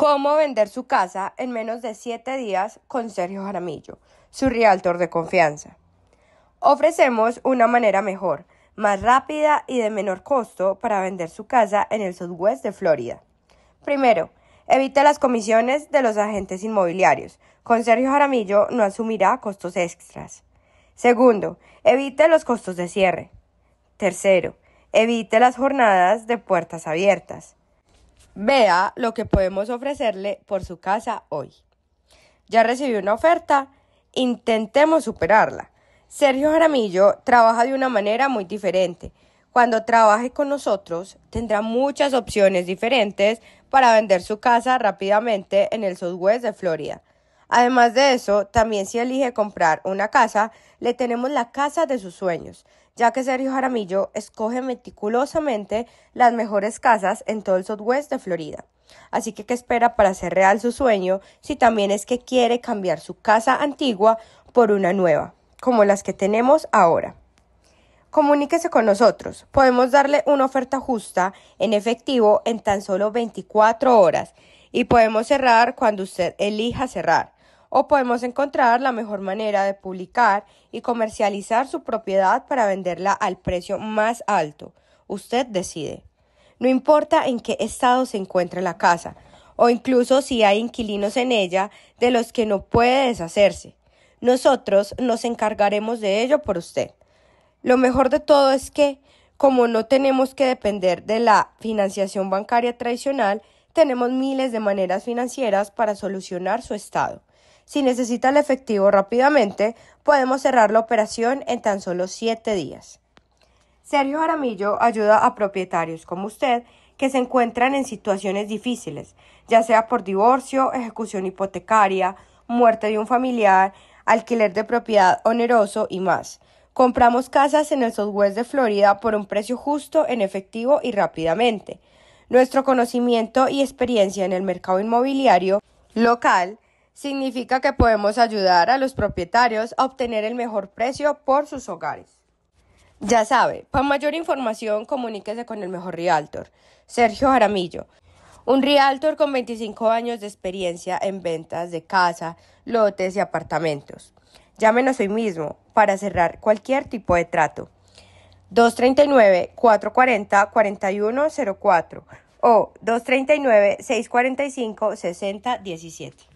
Cómo vender su casa en menos de 7 días con Sergio Jaramillo, su realtor de confianza. Ofrecemos una manera mejor, más rápida y de menor costo para vender su casa en el Southwest de Florida. Primero, evite las comisiones de los agentes inmobiliarios. Con Sergio Jaramillo no asumirá costos extras. Segundo, evite los costos de cierre. Tercero, evite las jornadas de puertas abiertas. Vea lo que podemos ofrecerle por su casa hoy. Ya recibió una oferta, intentemos superarla. Sergio Jaramillo trabaja de una manera muy diferente. Cuando trabaje con nosotros, tendrá muchas opciones diferentes para vender su casa rápidamente en el Southwest de Florida. Además de eso, también si elige comprar una casa, le tenemos la casa de sus sueños, ya que Sergio Jaramillo escoge meticulosamente las mejores casas en todo el Southwest de Florida. Así que, ¿qué espera para hacer real su sueño si también es que quiere cambiar su casa antigua por una nueva, como las que tenemos ahora? Comuníquese con nosotros. Podemos darle una oferta justa en efectivo en tan solo 24 horas y podemos cerrar cuando usted elija cerrar o podemos encontrar la mejor manera de publicar y comercializar su propiedad para venderla al precio más alto. Usted decide. No importa en qué estado se encuentre la casa, o incluso si hay inquilinos en ella de los que no puede deshacerse. Nosotros nos encargaremos de ello por usted. Lo mejor de todo es que, como no tenemos que depender de la financiación bancaria tradicional, tenemos miles de maneras financieras para solucionar su estado. Si necesita el efectivo rápidamente, podemos cerrar la operación en tan solo 7 días. Sergio Aramillo ayuda a propietarios como usted que se encuentran en situaciones difíciles, ya sea por divorcio, ejecución hipotecaria, muerte de un familiar, alquiler de propiedad oneroso y más. Compramos casas en el Southwest de Florida por un precio justo, en efectivo y rápidamente. Nuestro conocimiento y experiencia en el mercado inmobiliario local Significa que podemos ayudar a los propietarios a obtener el mejor precio por sus hogares. Ya sabe, para mayor información comuníquese con el mejor realtor, Sergio Aramillo, Un realtor con 25 años de experiencia en ventas de casa, lotes y apartamentos. Llámenos hoy mismo para cerrar cualquier tipo de trato. 239-440-4104 o 239-645-6017.